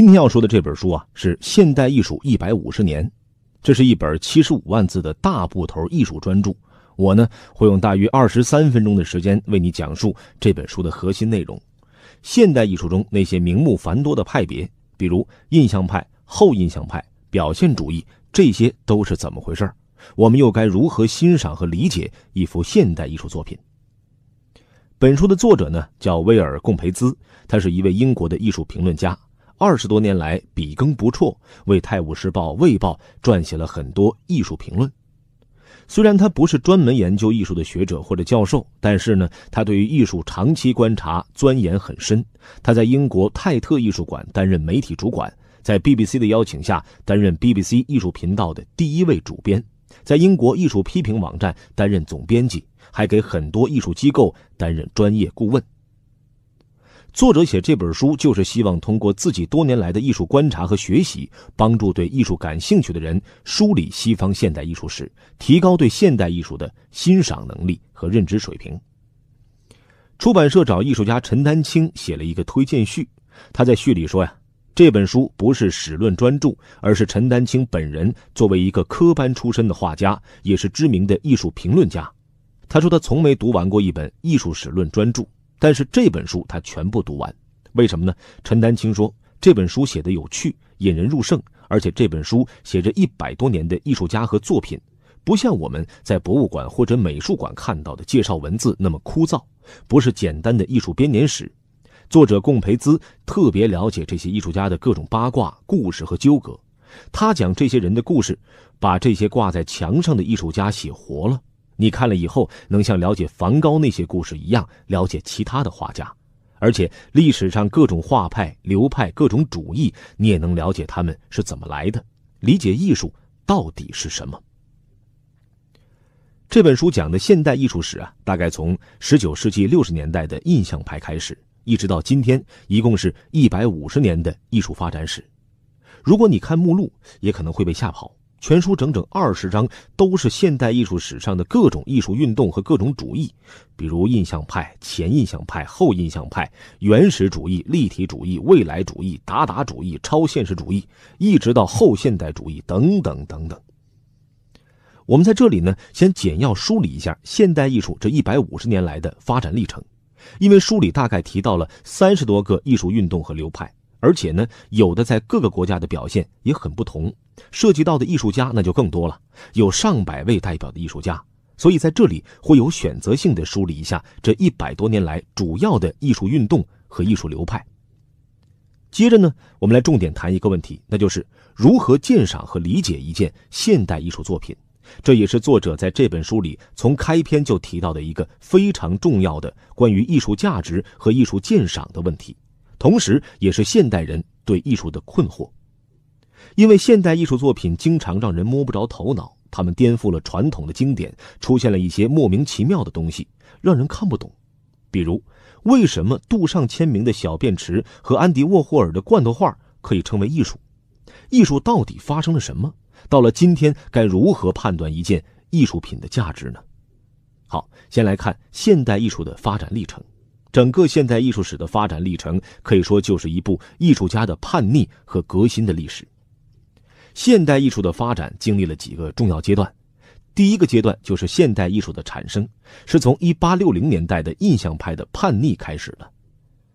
今天要说的这本书啊，是《现代艺术一百五十年》，这是一本七十五万字的大部头艺术专著。我呢，会用大约二十三分钟的时间为你讲述这本书的核心内容。现代艺术中那些名目繁多的派别，比如印象派、后印象派、表现主义，这些都是怎么回事？我们又该如何欣赏和理解一幅现代艺术作品？本书的作者呢，叫威尔·贡培兹，他是一位英国的艺术评论家。二十多年来，笔耕不辍，为《泰晤士报》《卫报》撰写了很多艺术评论。虽然他不是专门研究艺术的学者或者教授，但是呢，他对于艺术长期观察、钻研很深。他在英国泰特艺术馆担任媒体主管，在 BBC 的邀请下担任 BBC 艺术频道的第一位主编，在英国艺术批评网站担任总编辑，还给很多艺术机构担任专业顾问。作者写这本书，就是希望通过自己多年来的艺术观察和学习，帮助对艺术感兴趣的人梳理西方现代艺术史，提高对现代艺术的欣赏能力和认知水平。出版社找艺术家陈丹青写了一个推荐序，他在序里说呀：“这本书不是史论专著，而是陈丹青本人作为一个科班出身的画家，也是知名的艺术评论家。”他说：“他从没读完过一本艺术史论专著。”但是这本书他全部读完，为什么呢？陈丹青说，这本书写的有趣，引人入胜，而且这本书写着一百多年的艺术家和作品，不像我们在博物馆或者美术馆看到的介绍文字那么枯燥，不是简单的艺术编年史。作者贡培兹特别了解这些艺术家的各种八卦故事和纠葛，他讲这些人的故事，把这些挂在墙上的艺术家写活了。你看了以后，能像了解梵高那些故事一样了解其他的画家，而且历史上各种画派、流派、各种主义，你也能了解他们是怎么来的，理解艺术到底是什么。这本书讲的现代艺术史啊，大概从十九世纪六十年代的印象派开始，一直到今天，一共是一百五十年的艺术发展史。如果你看目录，也可能会被吓跑。全书整整二十章，都是现代艺术史上的各种艺术运动和各种主义，比如印象派、前印象派、后印象派、原始主义、立体主义、未来主义、达达主义、超现实主义，一直到后现代主义等等等等。我们在这里呢，先简要梳理一下现代艺术这一百五十年来的发展历程，因为书里大概提到了三十多个艺术运动和流派，而且呢，有的在各个国家的表现也很不同。涉及到的艺术家那就更多了，有上百位代表的艺术家，所以在这里会有选择性的梳理一下这一百多年来主要的艺术运动和艺术流派。接着呢，我们来重点谈一个问题，那就是如何鉴赏和理解一件现代艺术作品。这也是作者在这本书里从开篇就提到的一个非常重要的关于艺术价值和艺术鉴赏的问题，同时也是现代人对艺术的困惑。因为现代艺术作品经常让人摸不着头脑，他们颠覆了传统的经典，出现了一些莫名其妙的东西，让人看不懂。比如，为什么杜尚签名的小便池和安迪沃霍尔的罐头画可以称为艺术？艺术到底发生了什么？到了今天，该如何判断一件艺术品的价值呢？好，先来看现代艺术的发展历程。整个现代艺术史的发展历程，可以说就是一部艺术家的叛逆和革新的历史。现代艺术的发展经历了几个重要阶段，第一个阶段就是现代艺术的产生，是从1860年代的印象派的叛逆开始的。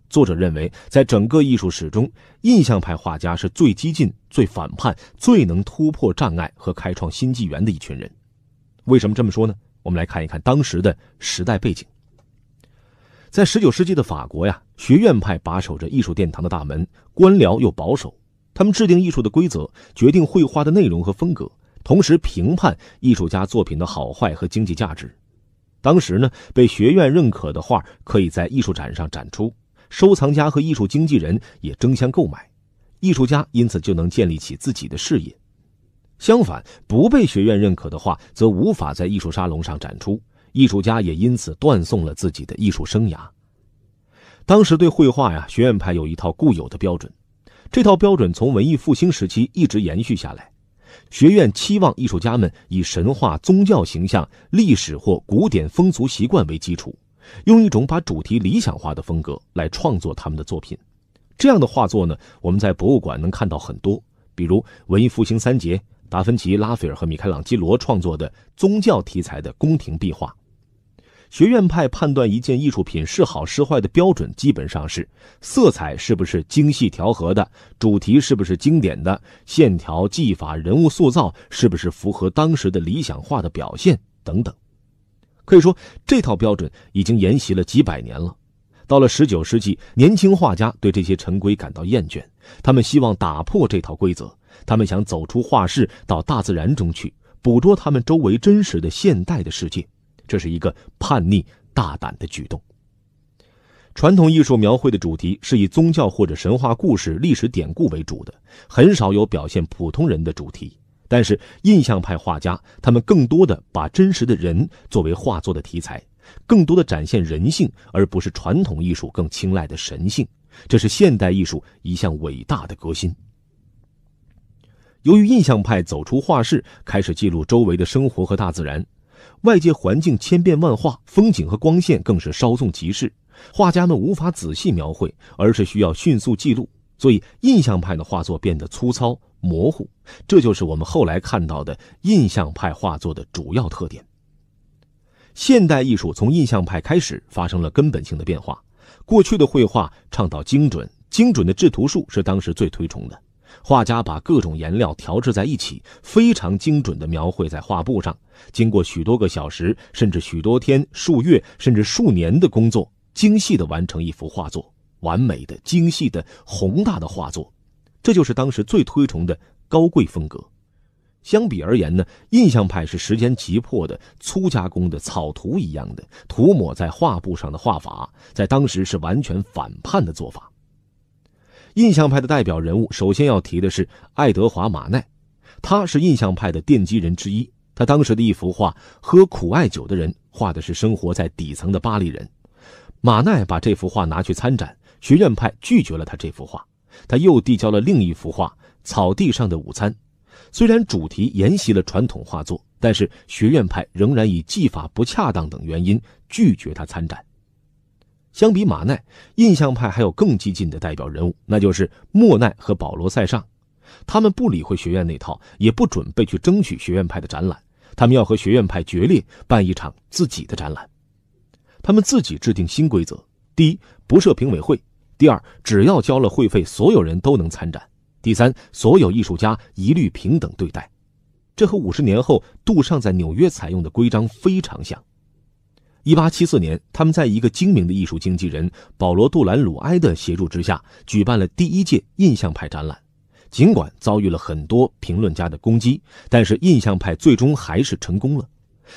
作者认为，在整个艺术史中，印象派画家是最激进、最反叛、最能突破障碍和开创新纪元的一群人。为什么这么说呢？我们来看一看当时的时代背景。在19世纪的法国呀，学院派把守着艺术殿堂的大门，官僚又保守。他们制定艺术的规则，决定绘画的内容和风格，同时评判艺术家作品的好坏和经济价值。当时呢，被学院认可的画可以在艺术展上展出，收藏家和艺术经纪人也争相购买，艺术家因此就能建立起自己的事业。相反，不被学院认可的画则无法在艺术沙龙上展出，艺术家也因此断送了自己的艺术生涯。当时对绘画呀，学院派有一套固有的标准。这套标准从文艺复兴时期一直延续下来，学院期望艺术家们以神话、宗教形象、历史或古典风俗习惯为基础，用一种把主题理想化的风格来创作他们的作品。这样的画作呢，我们在博物馆能看到很多，比如文艺复兴三杰达芬奇、拉斐尔和米开朗基罗创作的宗教题材的宫廷壁画。学院派判断一件艺术品是好是坏的标准，基本上是色彩是不是精细调和的，主题是不是经典的，线条技法、人物塑造是不是符合当时的理想化的表现等等。可以说，这套标准已经沿袭了几百年了。到了19世纪，年轻画家对这些陈规感到厌倦，他们希望打破这套规则，他们想走出画室，到大自然中去，捕捉他们周围真实的现代的世界。这是一个叛逆大胆的举动。传统艺术描绘的主题是以宗教或者神话故事、历史典故为主的，很少有表现普通人的主题。但是，印象派画家他们更多的把真实的人作为画作的题材，更多的展现人性，而不是传统艺术更青睐的神性。这是现代艺术一项伟大的革新。由于印象派走出画室，开始记录周围的生活和大自然。外界环境千变万化，风景和光线更是稍纵即逝，画家们无法仔细描绘，而是需要迅速记录，所以印象派的画作变得粗糙、模糊，这就是我们后来看到的印象派画作的主要特点。现代艺术从印象派开始发生了根本性的变化，过去的绘画倡导精准，精准的制图术是当时最推崇的。画家把各种颜料调制在一起，非常精准地描绘在画布上。经过许多个小时，甚至许多天、数月，甚至数年的工作，精细地完成一幅画作，完美的、精细的、宏大的画作，这就是当时最推崇的高贵风格。相比而言呢，印象派是时间急迫的、粗加工的、草图一样的、涂抹在画布上的画法，在当时是完全反叛的做法。印象派的代表人物，首先要提的是爱德华·马奈，他是印象派的奠基人之一。他当时的一幅画《喝苦艾酒的人》，画的是生活在底层的巴黎人。马奈把这幅画拿去参展，学院派拒绝了他这幅画。他又递交了另一幅画《草地上的午餐》，虽然主题沿袭了传统画作，但是学院派仍然以技法不恰当等原因拒绝他参展。相比马奈，印象派还有更激进的代表人物，那就是莫奈和保罗·塞尚。他们不理会学院那套，也不准备去争取学院派的展览，他们要和学院派决裂，办一场自己的展览。他们自己制定新规则：第一，不设评委会；第二，只要交了会费，所有人都能参展；第三，所有艺术家一律平等对待。这和五十年后杜尚在纽约采用的规章非常像。一八七四年，他们在一个精明的艺术经纪人保罗杜兰鲁埃的协助之下，举办了第一届印象派展览。尽管遭遇了很多评论家的攻击，但是印象派最终还是成功了。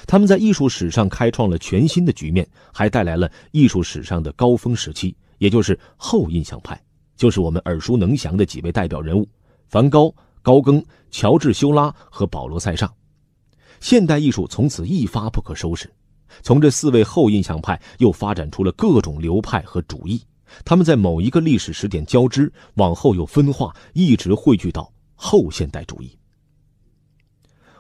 他们在艺术史上开创了全新的局面，还带来了艺术史上的高峰时期，也就是后印象派，就是我们耳熟能详的几位代表人物：梵高、高更、乔治修拉和保罗塞尚。现代艺术从此一发不可收拾。从这四位后印象派又发展出了各种流派和主义，他们在某一个历史时点交织，往后又分化，一直汇聚到后现代主义。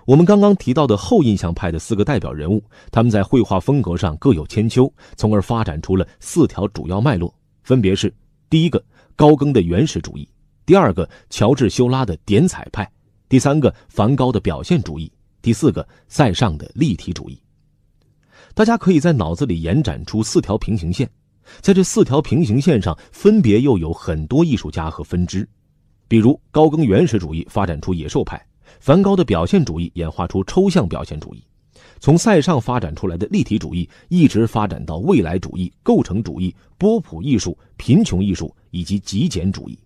我们刚刚提到的后印象派的四个代表人物，他们在绘画风格上各有千秋，从而发展出了四条主要脉络，分别是：第一个高更的原始主义，第二个乔治修拉的点彩派，第三个梵高的表现主义，第四个塞尚的立体主义。大家可以在脑子里延展出四条平行线，在这四条平行线上分别又有很多艺术家和分支，比如高更原始主义发展出野兽派，梵高的表现主义演化出抽象表现主义，从塞尚发展出来的立体主义一直发展到未来主义、构成主义、波普艺术、贫穷艺术以及极简主义。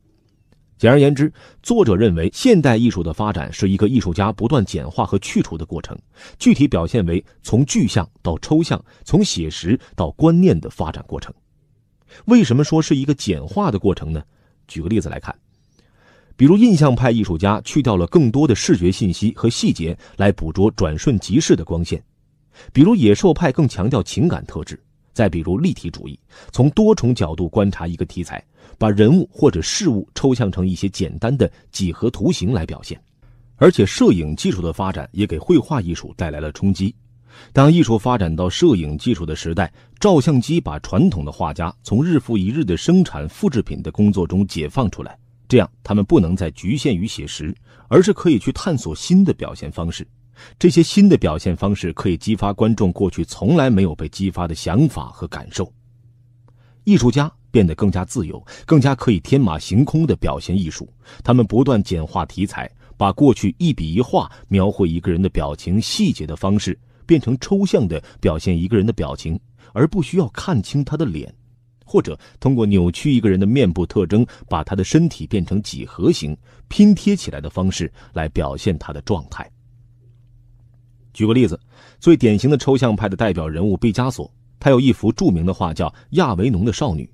简而言之，作者认为现代艺术的发展是一个艺术家不断简化和去除的过程，具体表现为从具象到抽象，从写实到观念的发展过程。为什么说是一个简化的过程呢？举个例子来看，比如印象派艺术家去掉了更多的视觉信息和细节来捕捉转瞬即逝的光线，比如野兽派更强调情感特质。再比如立体主义，从多重角度观察一个题材，把人物或者事物抽象成一些简单的几何图形来表现。而且，摄影技术的发展也给绘画艺术带来了冲击。当艺术发展到摄影技术的时代，照相机把传统的画家从日复一日的生产复制品的工作中解放出来，这样他们不能再局限于写实，而是可以去探索新的表现方式。这些新的表现方式可以激发观众过去从来没有被激发的想法和感受。艺术家变得更加自由，更加可以天马行空地表现艺术。他们不断简化题材，把过去一笔一画描绘一个人的表情细节的方式，变成抽象的表现一个人的表情，而不需要看清他的脸，或者通过扭曲一个人的面部特征，把他的身体变成几何形拼贴起来的方式来表现他的状态。举个例子，最典型的抽象派的代表人物毕加索，他有一幅著名的画叫《亚维农的少女》。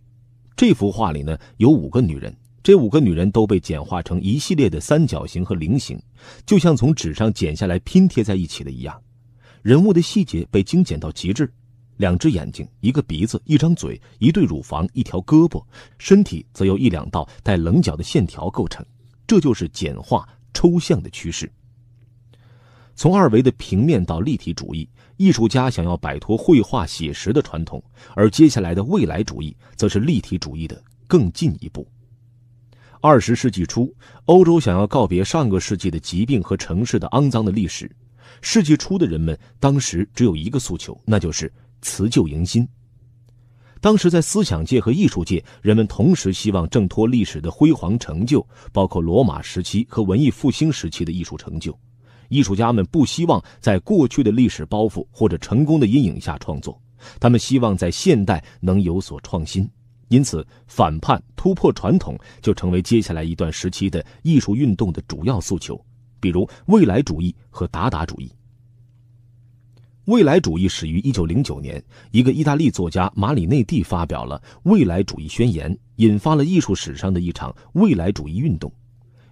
这幅画里呢，有五个女人，这五个女人都被简化成一系列的三角形和菱形，就像从纸上剪下来拼贴在一起的一样。人物的细节被精简到极致，两只眼睛、一个鼻子、一张嘴、一对乳房、一条胳膊，身体则由一两道带棱角的线条构成。这就是简化抽象的趋势。从二维的平面到立体主义，艺术家想要摆脱绘画写实的传统，而接下来的未来主义则是立体主义的更进一步。二十世纪初，欧洲想要告别上个世纪的疾病和城市的肮脏的历史。世纪初的人们当时只有一个诉求，那就是辞旧迎新。当时在思想界和艺术界，人们同时希望挣脱历史的辉煌成就，包括罗马时期和文艺复兴时期的艺术成就。艺术家们不希望在过去的历史包袱或者成功的阴影下创作，他们希望在现代能有所创新，因此反叛、突破传统就成为接下来一段时期的艺术运动的主要诉求。比如未来主义和达达主义。未来主义始于一九零九年，一个意大利作家马里内蒂发表了《未来主义宣言》，引发了艺术史上的一场未来主义运动。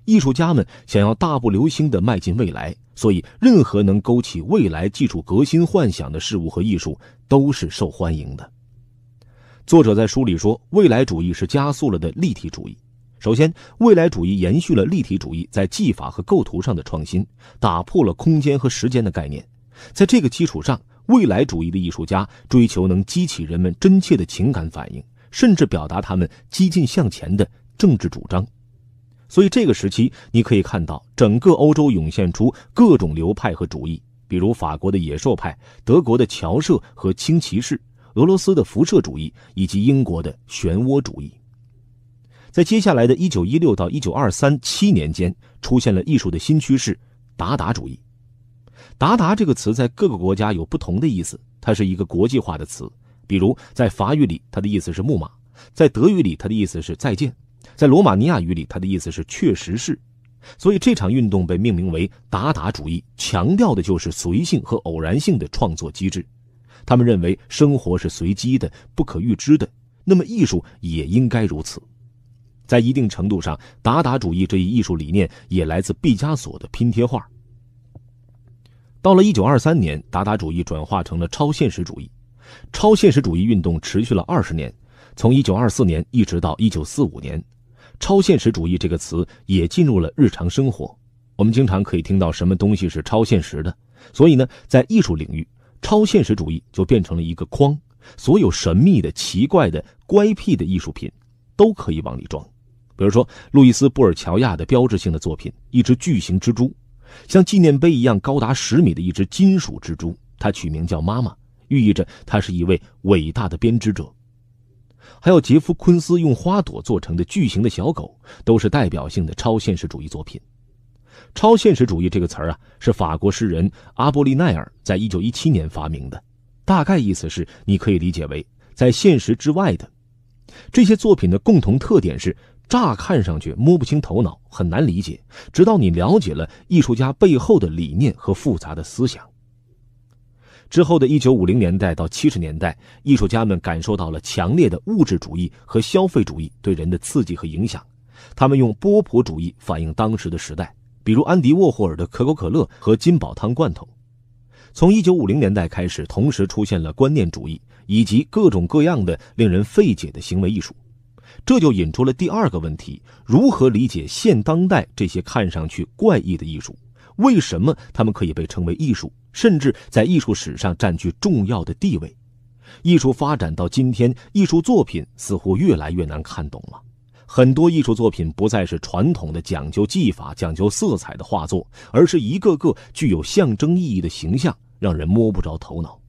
艺术家们想要大步流星地迈进未来。所以，任何能勾起未来技术革新幻想的事物和艺术都是受欢迎的。作者在书里说，未来主义是加速了的立体主义。首先，未来主义延续了立体主义在技法和构图上的创新，打破了空间和时间的概念。在这个基础上，未来主义的艺术家追求能激起人们真切的情感反应，甚至表达他们激进向前的政治主张。所以这个时期，你可以看到整个欧洲涌现出各种流派和主义，比如法国的野兽派、德国的侨社和青骑士、俄罗斯的辐射主义以及英国的漩涡主义。在接下来的1916到1923七年间，出现了艺术的新趋势——达达主义。达达这个词在各个国家有不同的意思，它是一个国际化的词。比如在法语里，它的意思是木马；在德语里，它的意思是再见。在罗马尼亚语里，它的意思是“确实是”，所以这场运动被命名为达达主义，强调的就是随性和偶然性的创作机制。他们认为生活是随机的、不可预知的，那么艺术也应该如此。在一定程度上，达达主义这一艺术理念也来自毕加索的拼贴画。到了1923年，达达主义转化成了超现实主义。超现实主义运动持续了二十年，从1924年一直到1945年。超现实主义这个词也进入了日常生活，我们经常可以听到什么东西是超现实的。所以呢，在艺术领域，超现实主义就变成了一个筐，所有神秘的、奇怪的、乖僻的艺术品都可以往里装。比如说，路易斯·布尔乔亚的标志性的作品——一只巨型蜘蛛，像纪念碑一样高达十米的一只金属蜘蛛，它取名叫“妈妈”，寓意着它是一位伟大的编织者。还有杰夫·昆斯用花朵做成的巨型的小狗，都是代表性的超现实主义作品。超现实主义这个词儿啊，是法国诗人阿波利奈尔在一九一七年发明的，大概意思是你可以理解为在现实之外的。这些作品的共同特点是，乍看上去摸不清头脑，很难理解，直到你了解了艺术家背后的理念和复杂的思想。之后的1950年代到70年代，艺术家们感受到了强烈的物质主义和消费主义对人的刺激和影响，他们用波普主义反映当时的时代，比如安迪沃霍尔的可口可乐和金宝汤罐头。从1950年代开始，同时出现了观念主义以及各种各样的令人费解的行为艺术，这就引出了第二个问题：如何理解现当代这些看上去怪异的艺术？为什么他们可以被称为艺术？甚至在艺术史上占据重要的地位。艺术发展到今天，艺术作品似乎越来越难看懂了。很多艺术作品不再是传统的讲究技法、讲究色彩的画作，而是一个个具有象征意义的形象，让人摸不着头脑。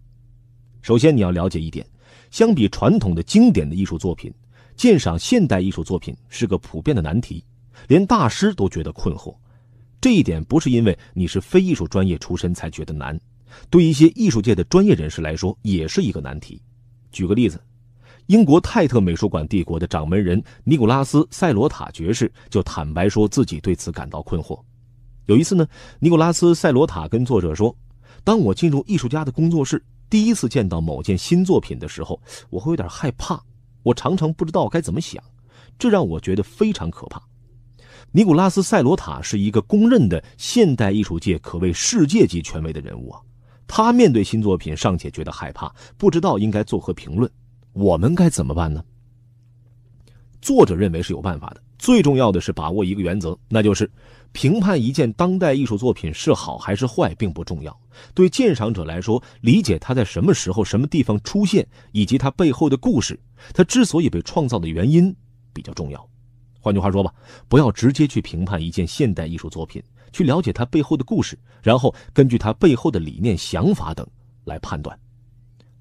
首先，你要了解一点：相比传统的经典的艺术作品，鉴赏现代艺术作品是个普遍的难题，连大师都觉得困惑。这一点不是因为你是非艺术专业出身才觉得难，对一些艺术界的专业人士来说也是一个难题。举个例子，英国泰特美术馆帝国的掌门人尼古拉斯·塞罗塔爵士就坦白说自己对此感到困惑。有一次呢，尼古拉斯·塞罗塔跟作者说：“当我进入艺术家的工作室，第一次见到某件新作品的时候，我会有点害怕。我常常不知道该怎么想，这让我觉得非常可怕。”尼古拉斯·塞罗塔是一个公认的现代艺术界可谓世界级权威的人物啊。他面对新作品尚且觉得害怕，不知道应该作何评论。我们该怎么办呢？作者认为是有办法的。最重要的是把握一个原则，那就是评判一件当代艺术作品是好还是坏并不重要。对鉴赏者来说，理解它在什么时候、什么地方出现，以及它背后的故事，它之所以被创造的原因比较重要。换句话说吧，不要直接去评判一件现代艺术作品，去了解它背后的故事，然后根据它背后的理念、想法等来判断。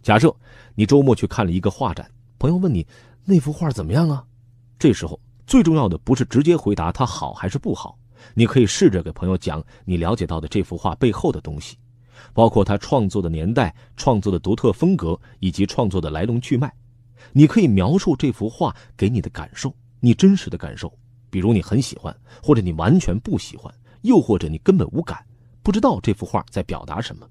假设你周末去看了一个画展，朋友问你那幅画怎么样啊？这时候最重要的不是直接回答它好还是不好，你可以试着给朋友讲你了解到的这幅画背后的东西，包括他创作的年代、创作的独特风格以及创作的来龙去脉。你可以描述这幅画给你的感受。你真实的感受，比如你很喜欢，或者你完全不喜欢，又或者你根本无感，不知道这幅画在表达什么。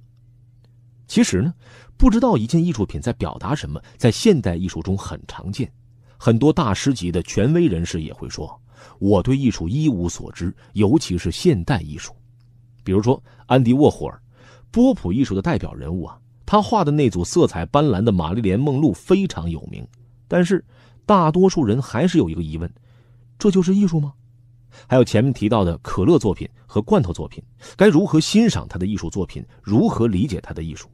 其实呢，不知道一件艺术品在表达什么，在现代艺术中很常见。很多大师级的权威人士也会说：“我对艺术一无所知，尤其是现代艺术。”比如说安迪沃霍尔，波普艺术的代表人物啊，他画的那组色彩斑斓的《玛丽莲梦露》非常有名，但是。大多数人还是有一个疑问，这就是艺术吗？还有前面提到的可乐作品和罐头作品，该如何欣赏他的艺术作品？如何理解他的艺术？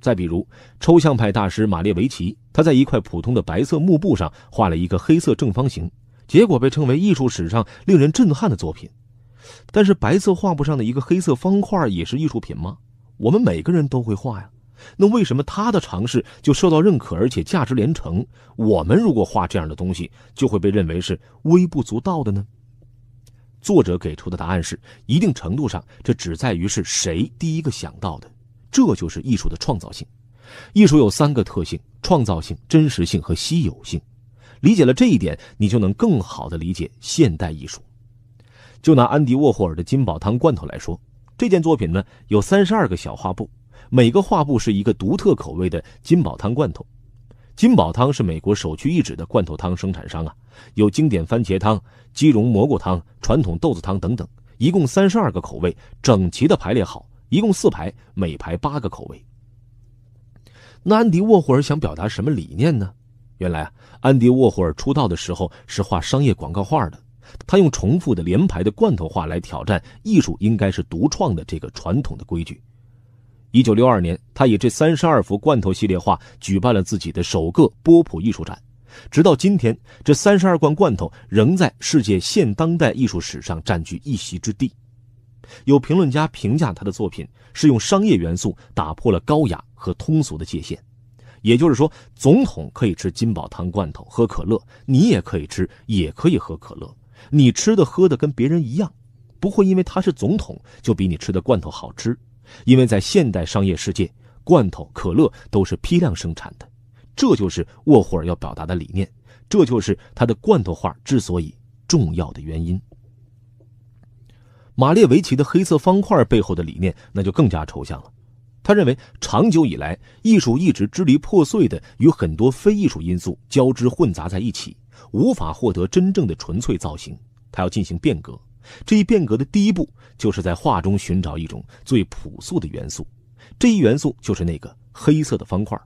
再比如抽象派大师马列维奇，他在一块普通的白色幕布上画了一个黑色正方形，结果被称为艺术史上令人震撼的作品。但是白色画布上的一个黑色方块也是艺术品吗？我们每个人都会画呀。那为什么他的尝试就受到认可，而且价值连城？我们如果画这样的东西，就会被认为是微不足道的呢？作者给出的答案是：一定程度上，这只在于是谁第一个想到的。这就是艺术的创造性。艺术有三个特性：创造性、真实性和稀有性。理解了这一点，你就能更好地理解现代艺术。就拿安迪沃霍尔的金宝汤罐头来说，这件作品呢有三十二个小画布。每个画布是一个独特口味的金宝汤罐头。金宝汤是美国首屈一指的罐头汤生产商啊，有经典番茄汤、鸡茸蘑菇汤、传统豆子汤等等，一共三十二个口味，整齐的排列好，一共四排，每排八个口味。那安迪沃霍尔想表达什么理念呢？原来啊，安迪沃霍尔出道的时候是画商业广告画的，他用重复的连排的罐头画来挑战艺术应该是独创的这个传统的规矩。一九六二年，他以这三十二幅罐头系列画举办了自己的首个波普艺术展。直到今天，这三十二罐罐头仍在世界现当代艺术史上占据一席之地。有评论家评价他的作品是用商业元素打破了高雅和通俗的界限，也就是说，总统可以吃金宝汤罐头喝可乐，你也可以吃，也可以喝可乐。你吃的喝的跟别人一样，不会因为他是总统就比你吃的罐头好吃。因为在现代商业世界，罐头、可乐都是批量生产的，这就是沃霍尔要表达的理念，这就是他的罐头画之所以重要的原因。马列维奇的黑色方块背后的理念那就更加抽象了，他认为长久以来，艺术一直支离破碎的与很多非艺术因素交织混杂在一起，无法获得真正的纯粹造型，他要进行变革。这一变革的第一步，就是在画中寻找一种最朴素的元素。这一元素就是那个黑色的方块。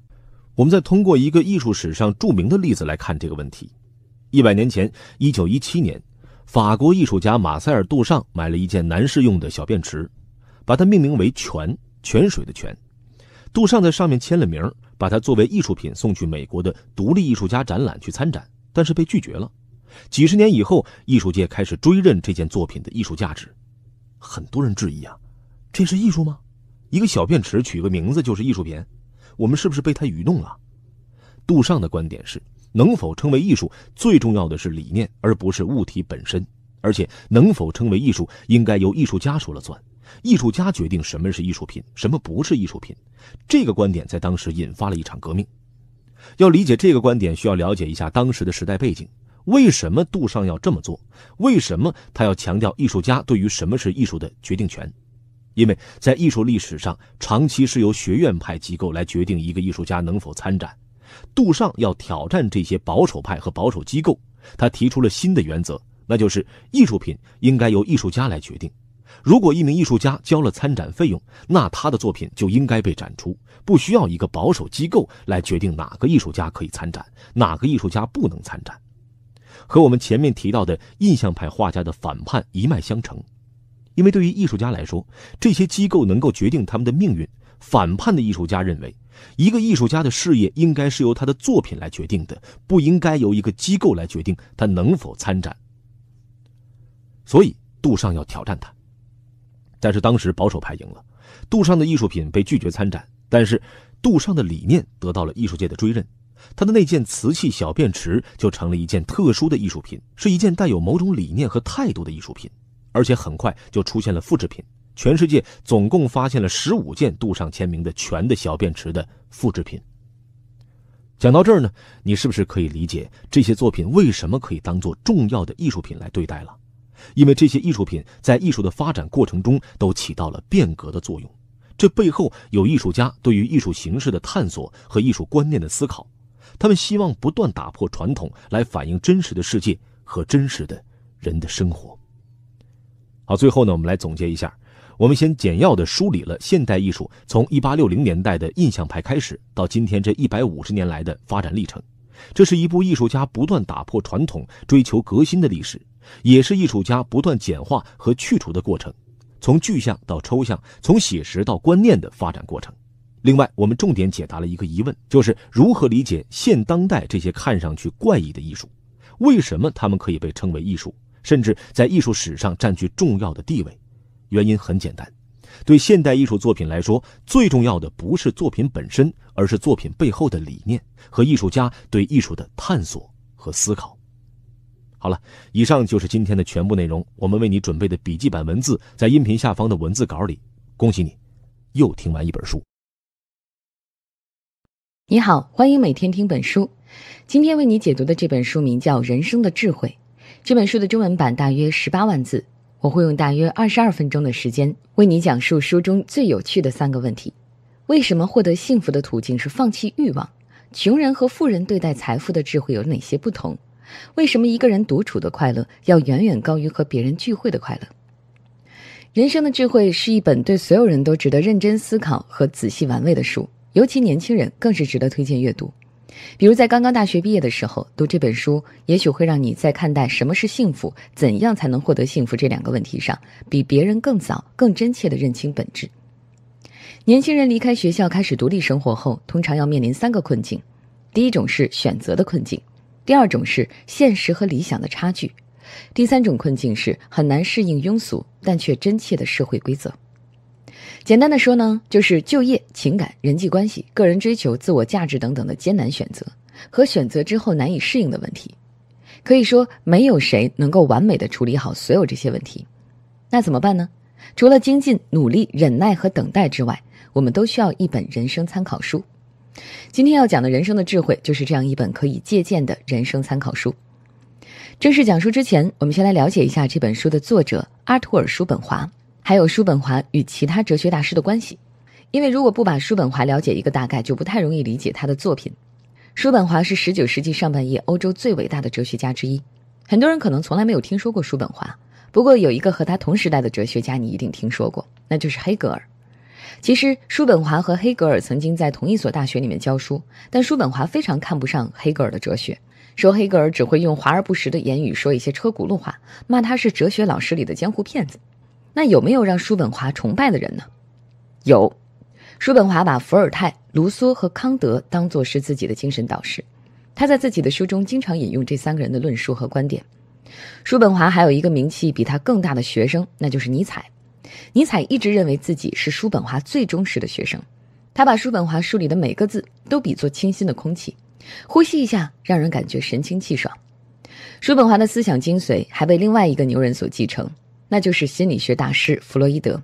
我们再通过一个艺术史上著名的例子来看这个问题。一百年前，一九一七年，法国艺术家马塞尔·杜尚买了一件男士用的小便池，把它命名为“泉”（泉水的泉）。杜尚在上面签了名，把它作为艺术品送去美国的独立艺术家展览去参展，但是被拒绝了。几十年以后，艺术界开始追认这件作品的艺术价值。很多人质疑啊，这是艺术吗？一个小便池取个名字就是艺术品？我们是不是被他愚弄了？杜尚的观点是：能否称为艺术，最重要的是理念，而不是物体本身。而且，能否称为艺术，应该由艺术家说了算。艺术家决定什么是艺术品，什么不是艺术品。这个观点在当时引发了一场革命。要理解这个观点，需要了解一下当时的时代背景。为什么杜尚要这么做？为什么他要强调艺术家对于什么是艺术的决定权？因为在艺术历史上，长期是由学院派机构来决定一个艺术家能否参展。杜尚要挑战这些保守派和保守机构，他提出了新的原则，那就是艺术品应该由艺术家来决定。如果一名艺术家交了参展费用，那他的作品就应该被展出，不需要一个保守机构来决定哪个艺术家可以参展，哪个艺术家不能参展。和我们前面提到的印象派画家的反叛一脉相承，因为对于艺术家来说，这些机构能够决定他们的命运。反叛的艺术家认为，一个艺术家的事业应该是由他的作品来决定的，不应该由一个机构来决定他能否参展。所以，杜尚要挑战他，但是当时保守派赢了，杜尚的艺术品被拒绝参展，但是杜尚的理念得到了艺术界的追认。他的那件瓷器小便池就成了一件特殊的艺术品，是一件带有某种理念和态度的艺术品，而且很快就出现了复制品。全世界总共发现了十五件杜尚签名的全的小便池的复制品。讲到这儿呢，你是不是可以理解这些作品为什么可以当做重要的艺术品来对待了？因为这些艺术品在艺术的发展过程中都起到了变革的作用，这背后有艺术家对于艺术形式的探索和艺术观念的思考。他们希望不断打破传统，来反映真实的世界和真实的人的生活。好，最后呢，我们来总结一下。我们先简要的梳理了现代艺术从1860年代的印象派开始到今天这一百五十年来的发展历程。这是一部艺术家不断打破传统、追求革新的历史，也是艺术家不断简化和去除的过程，从具象到抽象，从写实到观念的发展过程。另外，我们重点解答了一个疑问，就是如何理解现当代这些看上去怪异的艺术？为什么他们可以被称为艺术，甚至在艺术史上占据重要的地位？原因很简单，对现代艺术作品来说，最重要的不是作品本身，而是作品背后的理念和艺术家对艺术的探索和思考。好了，以上就是今天的全部内容。我们为你准备的笔记版文字在音频下方的文字稿里。恭喜你，又听完一本书。你好，欢迎每天听本书。今天为你解读的这本书名叫《人生的智慧》。这本书的中文版大约十八万字，我会用大约二十二分钟的时间为你讲述书中最有趣的三个问题：为什么获得幸福的途径是放弃欲望？穷人和富人对待财富的智慧有哪些不同？为什么一个人独处的快乐要远远高于和别人聚会的快乐？《人生的智慧》是一本对所有人都值得认真思考和仔细玩味的书。尤其年轻人更是值得推荐阅读，比如在刚刚大学毕业的时候读这本书，也许会让你在看待什么是幸福、怎样才能获得幸福这两个问题上，比别人更早、更真切地认清本质。年轻人离开学校开始独立生活后，通常要面临三个困境：第一种是选择的困境；第二种是现实和理想的差距；第三种困境是很难适应庸俗但却真切的社会规则。简单的说呢，就是就业、情感、人际关系、个人追求、自我价值等等的艰难选择和选择之后难以适应的问题。可以说，没有谁能够完美的处理好所有这些问题。那怎么办呢？除了精进、努力、忍耐和等待之外，我们都需要一本人生参考书。今天要讲的人生的智慧就是这样一本可以借鉴的人生参考书。正式讲书之前，我们先来了解一下这本书的作者阿图尔·叔本华。还有叔本华与其他哲学大师的关系，因为如果不把叔本华了解一个大概，就不太容易理解他的作品。叔本华是十九世纪上半叶欧洲最伟大的哲学家之一，很多人可能从来没有听说过叔本华。不过有一个和他同时代的哲学家，你一定听说过，那就是黑格尔。其实叔本华和黑格尔曾经在同一所大学里面教书，但叔本华非常看不上黑格尔的哲学，说黑格尔只会用华而不实的言语说一些车轱辘话，骂他是哲学老师里的江湖骗子。那有没有让叔本华崇拜的人呢？有，叔本华把伏尔泰、卢梭和康德当做是自己的精神导师，他在自己的书中经常引用这三个人的论述和观点。叔本华还有一个名气比他更大的学生，那就是尼采。尼采一直认为自己是叔本华最忠实的学生，他把叔本华书里的每个字都比作清新的空气，呼吸一下让人感觉神清气爽。叔本华的思想精髓还被另外一个牛人所继承。那就是心理学大师弗洛伊德。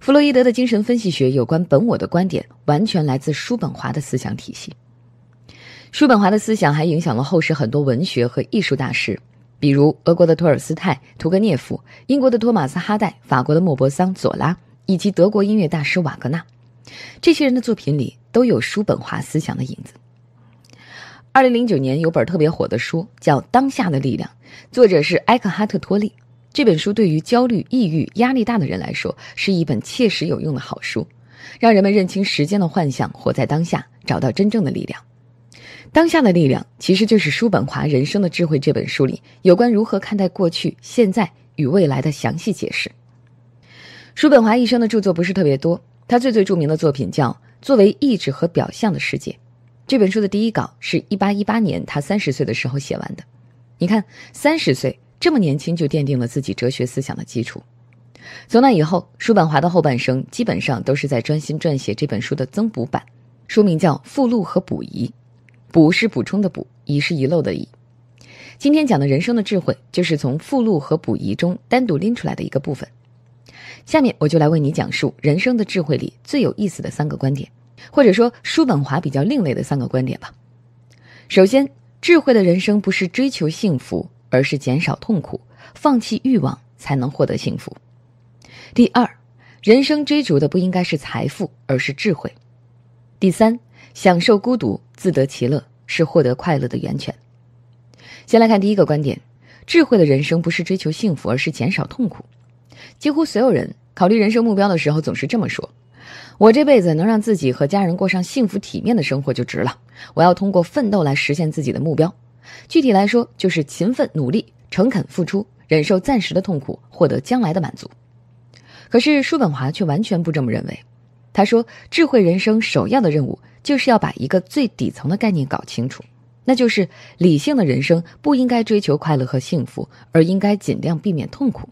弗洛伊德的精神分析学有关本我的观点，完全来自叔本华的思想体系。叔本华的思想还影响了后世很多文学和艺术大师，比如俄国的托尔斯泰、屠格涅夫，英国的托马斯·哈代，法国的莫泊桑、左拉，以及德国音乐大师瓦格纳。这些人的作品里都有叔本华思想的影子。二零零九年有本特别火的书叫《当下的力量》，作者是埃克哈特·托利。这本书对于焦虑、抑郁、压力大的人来说，是一本切实有用的好书，让人们认清时间的幻象，活在当下，找到真正的力量。当下的力量，其实就是叔本华《人生的智慧》这本书里有关如何看待过去、现在与未来的详细解释。叔本华一生的著作不是特别多，他最最著名的作品叫《作为意志和表象的世界》。这本书的第一稿是1818年他30岁的时候写完的。你看，30岁。这么年轻就奠定了自己哲学思想的基础，从那以后，叔本华的后半生基本上都是在专心撰写这本书的增补版，书名叫《附录和补遗》，补是补充的补，遗是遗漏的遗。今天讲的人生的智慧，就是从附录和补遗中单独拎出来的一个部分。下面我就来为你讲述人生的智慧里最有意思的三个观点，或者说叔本华比较另类的三个观点吧。首先，智慧的人生不是追求幸福。而是减少痛苦，放弃欲望才能获得幸福。第二，人生追逐的不应该是财富，而是智慧。第三，享受孤独，自得其乐是获得快乐的源泉。先来看第一个观点：智慧的人生不是追求幸福，而是减少痛苦。几乎所有人考虑人生目标的时候总是这么说：“我这辈子能让自己和家人过上幸福体面的生活就值了。”我要通过奋斗来实现自己的目标。具体来说，就是勤奋、努力、诚恳、付出、忍受暂时的痛苦，获得将来的满足。可是，叔本华却完全不这么认为。他说，智慧人生首要的任务，就是要把一个最底层的概念搞清楚，那就是理性的人生不应该追求快乐和幸福，而应该尽量避免痛苦。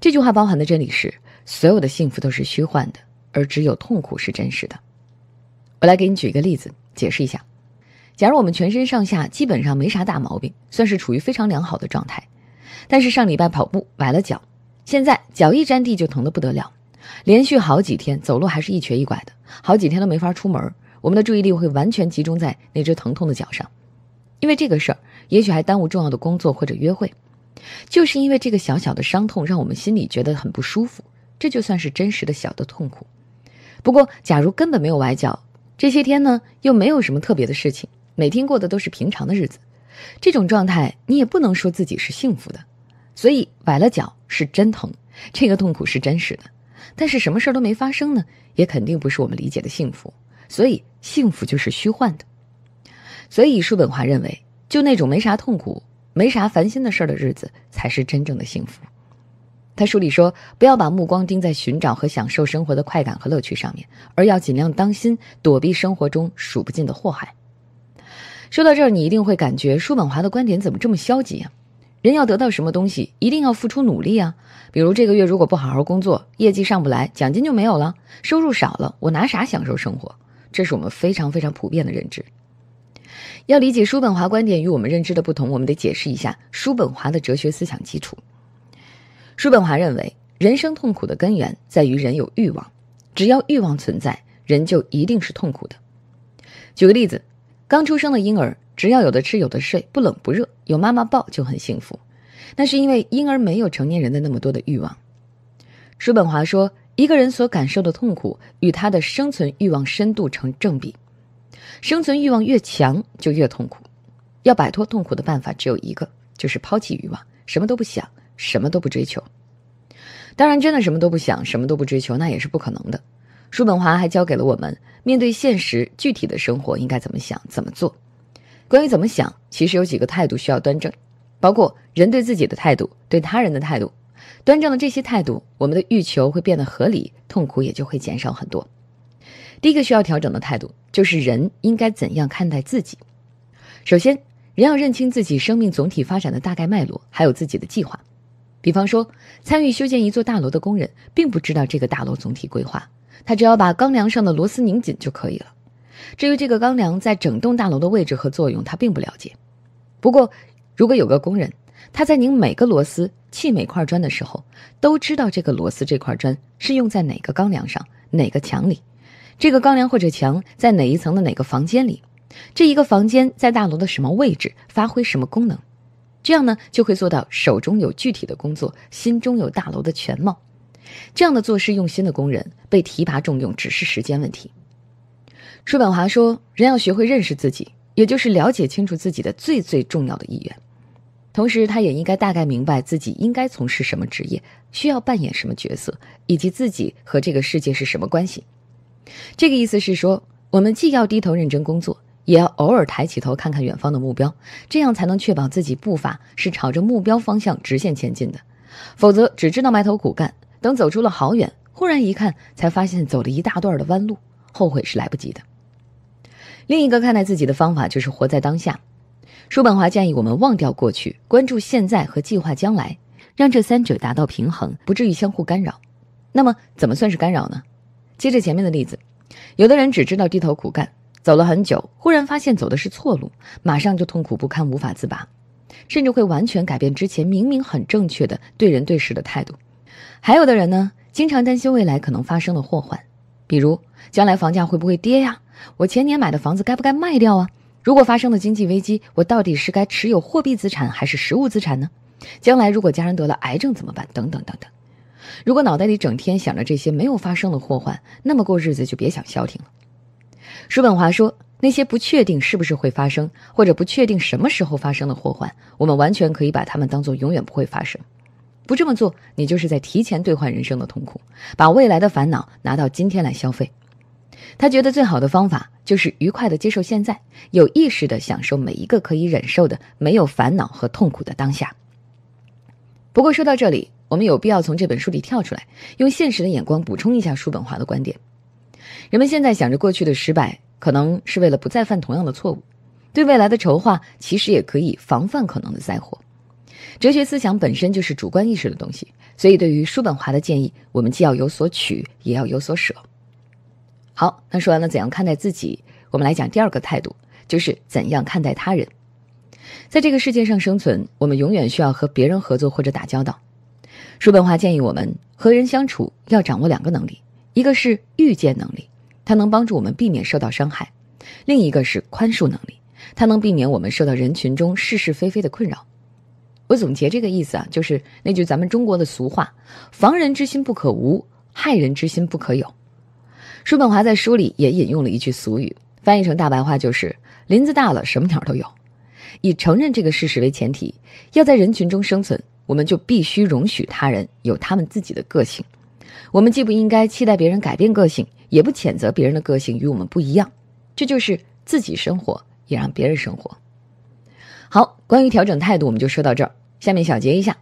这句话包含的真理是，所有的幸福都是虚幻的，而只有痛苦是真实的。我来给你举一个例子，解释一下。假如我们全身上下基本上没啥大毛病，算是处于非常良好的状态。但是上礼拜跑步崴了脚，现在脚一沾地就疼得不得了，连续好几天走路还是一瘸一拐的，好几天都没法出门。我们的注意力会完全集中在那只疼痛的脚上，因为这个事儿也许还耽误重要的工作或者约会。就是因为这个小小的伤痛，让我们心里觉得很不舒服。这就算是真实的小的痛苦。不过假如根本没有崴脚，这些天呢又没有什么特别的事情。每天过的都是平常的日子，这种状态你也不能说自己是幸福的。所以崴了脚是真疼，这个痛苦是真实的。但是什么事都没发生呢，也肯定不是我们理解的幸福。所以幸福就是虚幻的。所以叔本华认为，就那种没啥痛苦、没啥烦心的事儿的日子，才是真正的幸福。他书里说，不要把目光盯在寻找和享受生活的快感和乐趣上面，而要尽量当心躲避生活中数不尽的祸害。说到这儿，你一定会感觉叔本华的观点怎么这么消极呀？人要得到什么东西，一定要付出努力啊！比如这个月如果不好好工作，业绩上不来，奖金就没有了，收入少了，我拿啥享受生活？这是我们非常非常普遍的认知。要理解叔本华观点与我们认知的不同，我们得解释一下叔本华的哲学思想基础。叔本华认为，人生痛苦的根源在于人有欲望，只要欲望存在，人就一定是痛苦的。举个例子。刚出生的婴儿，只要有的吃有的睡，不冷不热，有妈妈抱就很幸福。那是因为婴儿没有成年人的那么多的欲望。叔本华说，一个人所感受的痛苦与他的生存欲望深度成正比，生存欲望越强就越痛苦。要摆脱痛苦的办法只有一个，就是抛弃欲望，什么都不想，什么都不追求。当然，真的什么都不想，什么都不追求，那也是不可能的。叔本华还教给了我们面对现实、具体的生活应该怎么想、怎么做。关于怎么想，其实有几个态度需要端正，包括人对自己的态度、对他人的态度。端正了这些态度，我们的欲求会变得合理，痛苦也就会减少很多。第一个需要调整的态度就是人应该怎样看待自己。首先，人要认清自己生命总体发展的大概脉络，还有自己的计划。比方说，参与修建一座大楼的工人，并不知道这个大楼总体规划。他只要把钢梁上的螺丝拧紧就可以了。至于这个钢梁在整栋大楼的位置和作用，他并不了解。不过，如果有个工人，他在拧每个螺丝、砌每块砖的时候，都知道这个螺丝、这块砖是用在哪个钢梁上、哪个墙里，这个钢梁或者墙在哪一层的哪个房间里，这一个房间在大楼的什么位置，发挥什么功能，这样呢，就会做到手中有具体的工作，心中有大楼的全貌。这样的做事用心的工人，被提拔重用只是时间问题。叔本华说：“人要学会认识自己，也就是了解清楚自己的最最重要的意愿。同时，他也应该大概明白自己应该从事什么职业，需要扮演什么角色，以及自己和这个世界是什么关系。”这个意思是说，我们既要低头认真工作，也要偶尔抬起头看看远方的目标，这样才能确保自己步伐是朝着目标方向直线前进的。否则，只知道埋头苦干。等走出了好远，忽然一看，才发现走了一大段的弯路，后悔是来不及的。另一个看待自己的方法就是活在当下。叔本华建议我们忘掉过去，关注现在和计划将来，让这三者达到平衡，不至于相互干扰。那么，怎么算是干扰呢？接着前面的例子，有的人只知道低头苦干，走了很久，忽然发现走的是错路，马上就痛苦不堪，无法自拔，甚至会完全改变之前明明很正确的对人对事的态度。还有的人呢，经常担心未来可能发生的祸患，比如将来房价会不会跌呀？我前年买的房子该不该卖掉啊？如果发生了经济危机，我到底是该持有货币资产还是实物资产呢？将来如果家人得了癌症怎么办？等等等等。如果脑袋里整天想着这些没有发生的祸患，那么过日子就别想消停了。叔本华说，那些不确定是不是会发生，或者不确定什么时候发生的祸患，我们完全可以把它们当做永远不会发生。不这么做，你就是在提前兑换人生的痛苦，把未来的烦恼拿到今天来消费。他觉得最好的方法就是愉快地接受现在，有意识地享受每一个可以忍受的、没有烦恼和痛苦的当下。不过说到这里，我们有必要从这本书里跳出来，用现实的眼光补充一下叔本华的观点。人们现在想着过去的失败，可能是为了不再犯同样的错误；对未来的筹划，其实也可以防范可能的灾祸。哲学思想本身就是主观意识的东西，所以对于叔本华的建议，我们既要有所取，也要有所舍。好，那说完了怎样看待自己，我们来讲第二个态度，就是怎样看待他人。在这个世界上生存，我们永远需要和别人合作或者打交道。叔本华建议我们和人相处要掌握两个能力，一个是预见能力，它能帮助我们避免受到伤害；另一个是宽恕能力，它能避免我们受到人群中是是非非的困扰。我总结这个意思啊，就是那句咱们中国的俗话：“防人之心不可无，害人之心不可有。”叔本华在书里也引用了一句俗语，翻译成大白话就是：“林子大了，什么鸟都有。”以承认这个事实为前提，要在人群中生存，我们就必须容许他人有他们自己的个性。我们既不应该期待别人改变个性，也不谴责别人的个性与我们不一样。这就是自己生活，也让别人生活。好，关于调整态度，我们就说到这儿。下面小结一下：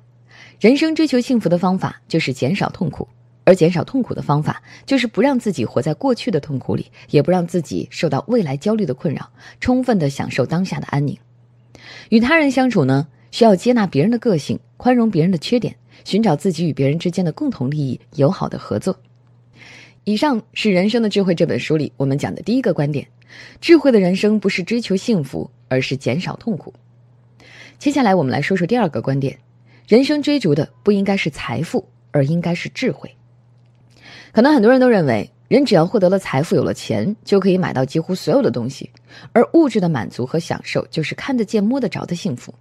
人生追求幸福的方法就是减少痛苦，而减少痛苦的方法就是不让自己活在过去的痛苦里，也不让自己受到未来焦虑的困扰，充分的享受当下的安宁。与他人相处呢，需要接纳别人的个性，宽容别人的缺点，寻找自己与别人之间的共同利益，友好的合作。以上是《人生的智慧》这本书里我们讲的第一个观点：智慧的人生不是追求幸福，而是减少痛苦。接下来我们来说说第二个观点：人生追逐的不应该是财富，而应该是智慧。可能很多人都认为，人只要获得了财富，有了钱，就可以买到几乎所有的东西，而物质的满足和享受就是看得见、摸得着的幸福。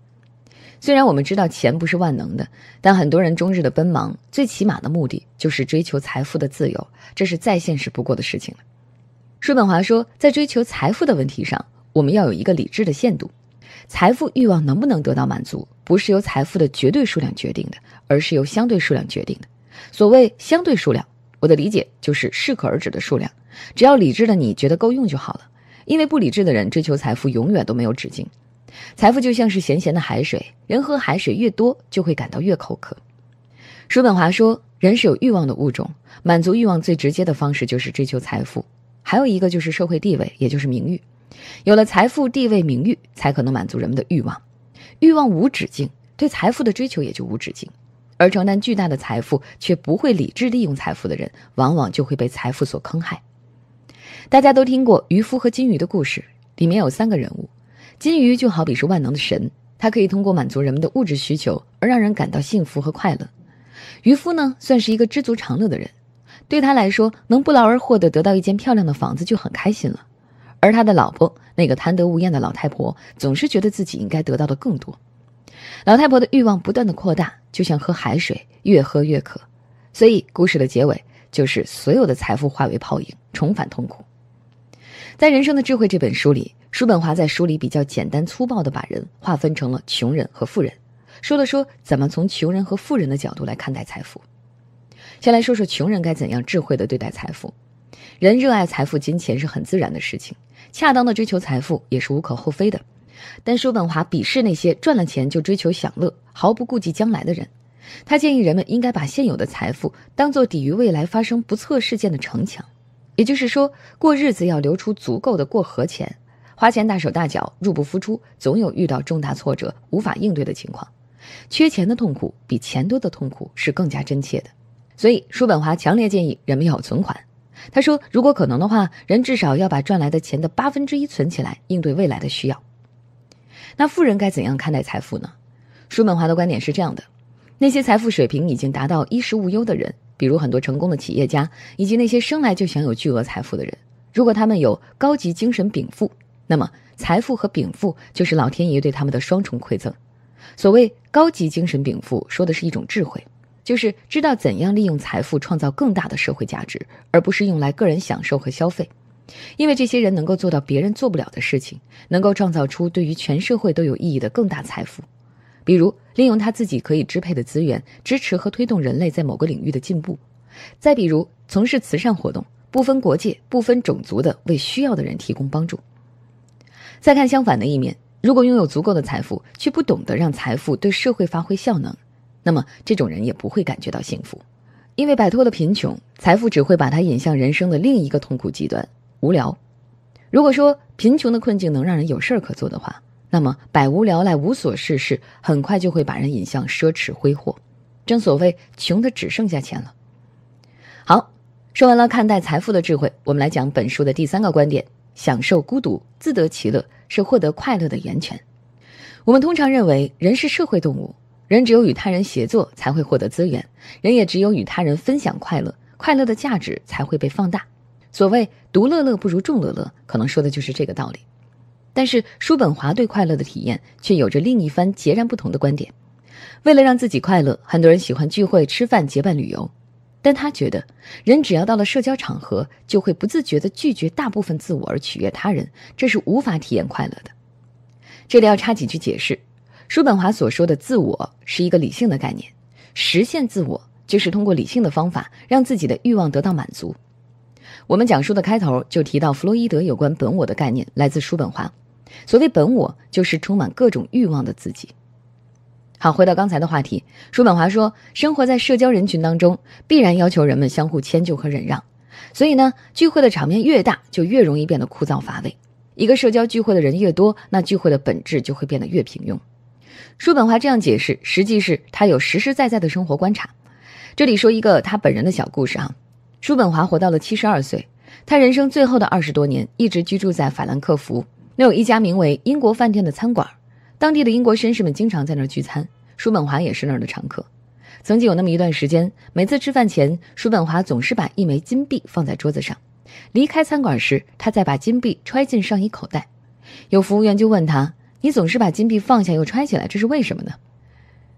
虽然我们知道钱不是万能的，但很多人终日的奔忙，最起码的目的就是追求财富的自由，这是再现实不过的事情了。叔本华说，在追求财富的问题上，我们要有一个理智的限度。财富欲望能不能得到满足，不是由财富的绝对数量决定的，而是由相对数量决定的。所谓相对数量，我的理解就是适可而止的数量，只要理智的你觉得够用就好了。因为不理智的人追求财富永远都没有止境。财富就像是咸咸的海水，人喝海水越多就会感到越口渴。叔本华说，人是有欲望的物种，满足欲望最直接的方式就是追求财富，还有一个就是社会地位，也就是名誉。有了财富、地位、名誉，才可能满足人们的欲望。欲望无止境，对财富的追求也就无止境。而承担巨大的财富却不会理智利用财富的人，往往就会被财富所坑害。大家都听过渔夫和金鱼的故事，里面有三个人物。金鱼就好比是万能的神，它可以通过满足人们的物质需求而让人感到幸福和快乐。渔夫呢，算是一个知足常乐的人，对他来说，能不劳而获的得到一间漂亮的房子就很开心了。而他的老婆，那个贪得无厌的老太婆，总是觉得自己应该得到的更多。老太婆的欲望不断的扩大，就像喝海水，越喝越渴。所以，故事的结尾就是所有的财富化为泡影，重返痛苦。在《人生的智慧》这本书里，叔本华在书里比较简单粗暴的把人划分成了穷人和富人，说了说怎么从穷人和富人的角度来看待财富。先来说说穷人该怎样智慧的对待财富。人热爱财富、金钱是很自然的事情。恰当的追求财富也是无可厚非的，但叔本华鄙视那些赚了钱就追求享乐、毫不顾及将来的人。他建议人们应该把现有的财富当做抵御未来发生不测事件的城墙，也就是说，过日子要留出足够的过河钱。花钱大手大脚、入不敷出，总有遇到重大挫折无法应对的情况。缺钱的痛苦比钱多的痛苦是更加真切的，所以叔本华强烈建议人们要有存款。他说：“如果可能的话，人至少要把赚来的钱的八分之一存起来，应对未来的需要。”那富人该怎样看待财富呢？叔本华的观点是这样的：那些财富水平已经达到衣食无忧的人，比如很多成功的企业家，以及那些生来就享有巨额财富的人，如果他们有高级精神禀赋，那么财富和禀赋就是老天爷对他们的双重馈赠。所谓高级精神禀赋，说的是一种智慧。就是知道怎样利用财富创造更大的社会价值，而不是用来个人享受和消费。因为这些人能够做到别人做不了的事情，能够创造出对于全社会都有意义的更大财富。比如，利用他自己可以支配的资源，支持和推动人类在某个领域的进步；再比如，从事慈善活动，不分国界、不分种族的为需要的人提供帮助。再看相反的一面，如果拥有足够的财富，却不懂得让财富对社会发挥效能。那么，这种人也不会感觉到幸福，因为摆脱了贫穷，财富只会把他引向人生的另一个痛苦极端——无聊。如果说贫穷的困境能让人有事儿可做的话，那么百无聊赖、无所事事，很快就会把人引向奢侈挥霍，正所谓“穷的只剩下钱了”。好，说完了看待财富的智慧，我们来讲本书的第三个观点：享受孤独、自得其乐是获得快乐的源泉。我们通常认为人是社会动物。人只有与他人协作，才会获得资源；人也只有与他人分享快乐，快乐的价值才会被放大。所谓“独乐乐不如众乐乐”，可能说的就是这个道理。但是，叔本华对快乐的体验却有着另一番截然不同的观点。为了让自己快乐，很多人喜欢聚会、吃饭、结伴旅游，但他觉得，人只要到了社交场合，就会不自觉的拒绝大部分自我而取悦他人，这是无法体验快乐的。这里要插几句解释。叔本华所说的自我是一个理性的概念，实现自我就是通过理性的方法让自己的欲望得到满足。我们讲述的开头就提到弗洛伊德有关本我的概念来自叔本华，所谓本我就是充满各种欲望的自己。好，回到刚才的话题，叔本华说，生活在社交人群当中必然要求人们相互迁就和忍让，所以呢，聚会的场面越大，就越容易变得枯燥乏味。一个社交聚会的人越多，那聚会的本质就会变得越平庸。叔本华这样解释，实际是他有实实在在的生活观察。这里说一个他本人的小故事啊，叔本华活到了七十二岁，他人生最后的二十多年一直居住在法兰克福，那有一家名为“英国饭店”的餐馆，当地的英国绅士们经常在那儿聚餐，叔本华也是那儿的常客。曾经有那么一段时间，每次吃饭前，叔本华总是把一枚金币放在桌子上，离开餐馆时，他再把金币揣进上衣口袋。有服务员就问他。你总是把金币放下又揣起来，这是为什么呢？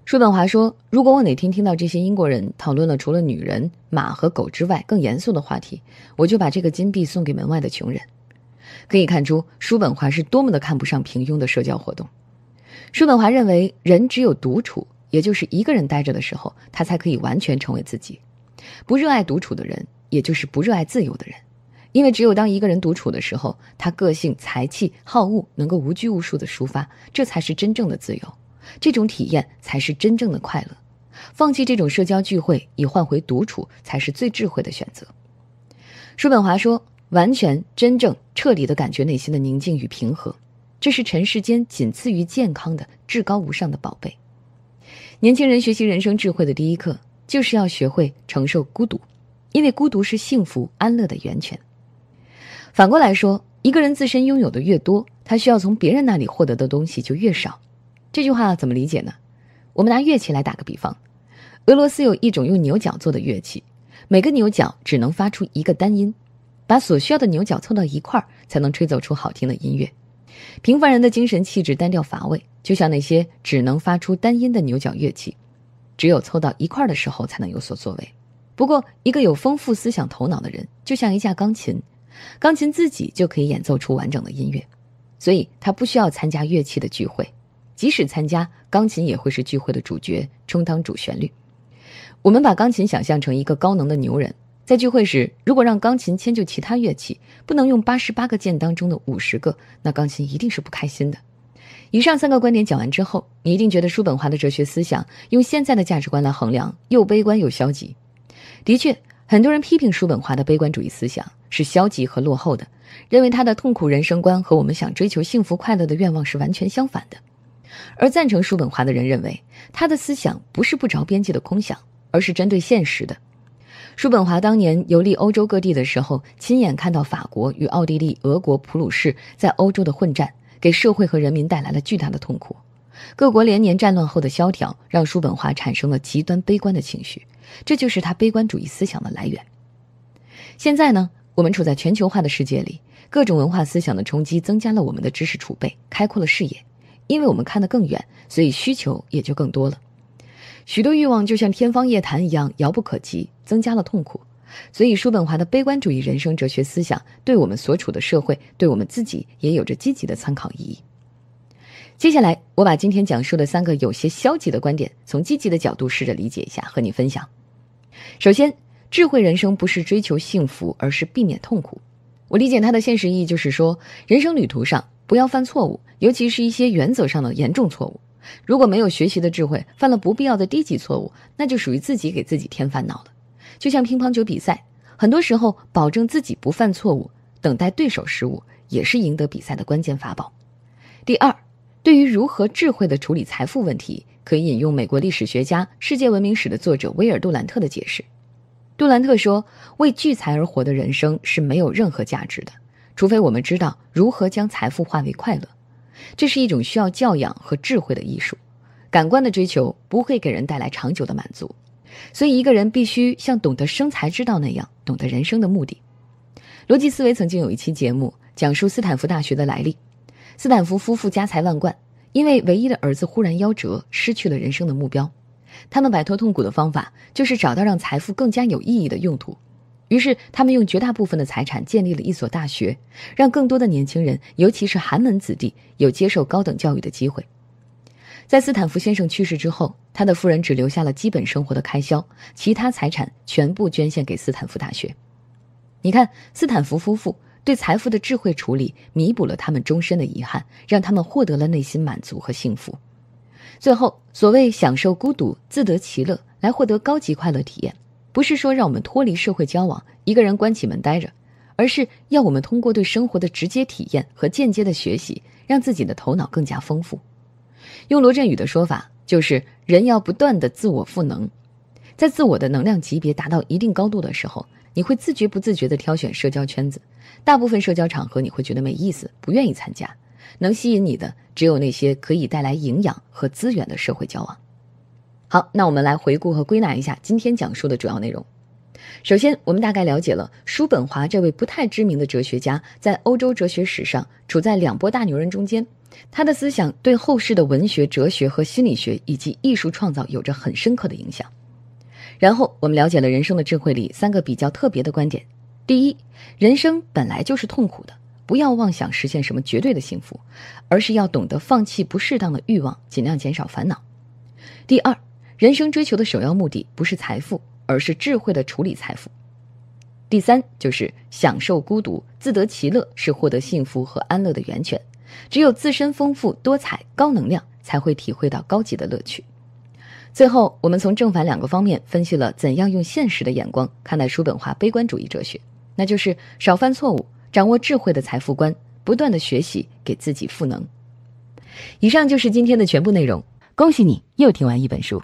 叔本华说：“如果我哪天听到这些英国人讨论了除了女人、马和狗之外更严肃的话题，我就把这个金币送给门外的穷人。”可以看出，叔本华是多么的看不上平庸的社交活动。叔本华认为，人只有独处，也就是一个人待着的时候，他才可以完全成为自己。不热爱独处的人，也就是不热爱自由的人。因为只有当一个人独处的时候，他个性、才气、好恶能够无拘无束地抒发，这才是真正的自由，这种体验才是真正的快乐。放弃这种社交聚会，以换回独处，才是最智慧的选择。叔本华说：“完全、真正、彻底地感觉内心的宁静与平和，这是尘世间仅次于健康的至高无上的宝贝。”年轻人学习人生智慧的第一课，就是要学会承受孤独，因为孤独是幸福安乐的源泉。反过来说，一个人自身拥有的越多，他需要从别人那里获得的东西就越少。这句话怎么理解呢？我们拿乐器来打个比方，俄罗斯有一种用牛角做的乐器，每个牛角只能发出一个单音，把所需要的牛角凑到一块儿，才能吹奏出好听的音乐。平凡人的精神气质单调乏味，就像那些只能发出单音的牛角乐器，只有凑到一块儿的时候才能有所作为。不过，一个有丰富思想头脑的人，就像一架钢琴。钢琴自己就可以演奏出完整的音乐，所以他不需要参加乐器的聚会。即使参加，钢琴也会是聚会的主角，充当主旋律。我们把钢琴想象成一个高能的牛人，在聚会时，如果让钢琴迁就其他乐器，不能用八十八个键当中的五十个，那钢琴一定是不开心的。以上三个观点讲完之后，你一定觉得叔本华的哲学思想用现在的价值观来衡量，又悲观又消极。的确。很多人批评叔本华的悲观主义思想是消极和落后的，认为他的痛苦人生观和我们想追求幸福快乐的愿望是完全相反的。而赞成叔本华的人认为，他的思想不是不着边际的空想，而是针对现实的。叔本华当年游历欧洲各地的时候，亲眼看到法国与奥地利、俄国、普鲁士在欧洲的混战，给社会和人民带来了巨大的痛苦。各国连年战乱后的萧条，让叔本华产生了极端悲观的情绪。这就是他悲观主义思想的来源。现在呢，我们处在全球化的世界里，各种文化思想的冲击增加了我们的知识储备，开阔了视野。因为我们看得更远，所以需求也就更多了。许多欲望就像天方夜谭一样遥不可及，增加了痛苦。所以，叔本华的悲观主义人生哲学思想，对我们所处的社会，对我们自己也有着积极的参考意义。接下来，我把今天讲述的三个有些消极的观点，从积极的角度试着理解一下，和你分享。首先，智慧人生不是追求幸福，而是避免痛苦。我理解它的现实意义就是说，人生旅途上不要犯错误，尤其是一些原则上的严重错误。如果没有学习的智慧，犯了不必要的低级错误，那就属于自己给自己添烦恼了。就像乒乓球比赛，很多时候保证自己不犯错误，等待对手失误，也是赢得比赛的关键法宝。第二。对于如何智慧的处理财富问题，可以引用美国历史学家《世界文明史》的作者威尔杜兰特的解释。杜兰特说：“为聚财而活的人生是没有任何价值的，除非我们知道如何将财富化为快乐。这是一种需要教养和智慧的艺术。感官的追求不会给人带来长久的满足，所以一个人必须像懂得生财之道那样，懂得人生的目的。”逻辑思维曾经有一期节目讲述斯坦福大学的来历。斯坦福夫妇家财万贯，因为唯一的儿子忽然夭折，失去了人生的目标。他们摆脱痛苦的方法，就是找到让财富更加有意义的用途。于是，他们用绝大部分的财产建立了一所大学，让更多的年轻人，尤其是寒门子弟，有接受高等教育的机会。在斯坦福先生去世之后，他的夫人只留下了基本生活的开销，其他财产全部捐献给斯坦福大学。你看，斯坦福夫妇。对财富的智慧处理，弥补了他们终身的遗憾，让他们获得了内心满足和幸福。最后，所谓享受孤独、自得其乐，来获得高级快乐体验，不是说让我们脱离社会交往，一个人关起门呆着，而是要我们通过对生活的直接体验和间接的学习，让自己的头脑更加丰富。用罗振宇的说法，就是人要不断的自我赋能，在自我的能量级别达到一定高度的时候。你会自觉不自觉地挑选社交圈子，大部分社交场合你会觉得没意思，不愿意参加。能吸引你的只有那些可以带来营养和资源的社会交往。好，那我们来回顾和归纳一下今天讲述的主要内容。首先，我们大概了解了叔本华这位不太知名的哲学家在欧洲哲学史上处在两波大牛人中间，他的思想对后世的文学、哲学和心理学以及艺术创造有着很深刻的影响。然后我们了解了人生的智慧里三个比较特别的观点：第一，人生本来就是痛苦的，不要妄想实现什么绝对的幸福，而是要懂得放弃不适当的欲望，尽量减少烦恼；第二，人生追求的首要目的不是财富，而是智慧的处理财富；第三，就是享受孤独、自得其乐是获得幸福和安乐的源泉。只有自身丰富多彩、高能量，才会体会到高级的乐趣。最后，我们从正反两个方面分析了怎样用现实的眼光看待叔本华悲观主义哲学，那就是少犯错误，掌握智慧的财富观，不断的学习，给自己赋能。以上就是今天的全部内容，恭喜你又听完一本书。